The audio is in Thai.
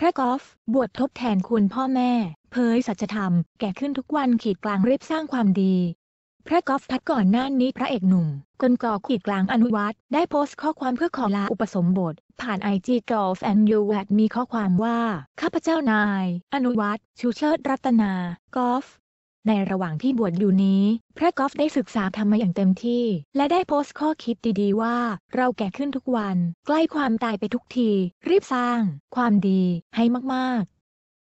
พระกอล์ฟบวชทดแทนคุณพ่อแม่ เผยสัจธรรมแก่ขึ้นทุกวันขีดกลางรีบสร้างความดี พระกอล์ฟทัดก่อนหน้านี้พระเอกหนุ่มกนกอขีดกลางอนุวัตได้โพสต์ข้อความเพื่อขอลาอุปสมบท ผ่านไอจีกอล์ฟแอนด์ยูแวดมีข้อความว่า ข้าพเจ้านาย อนุวัตชูเชิดรัตนา กอล์ฟในระหว่างที่บวชอยู่นี้ พระกอฟได้ศึกษาธรรมะอย่างเต็มที่ และได้โพสต์ข้อคิดดีๆว่า เราแก่ขึ้นทุกวัน ใกล้ความตายไปทุกที รีบสร้างความดี ให้มากๆ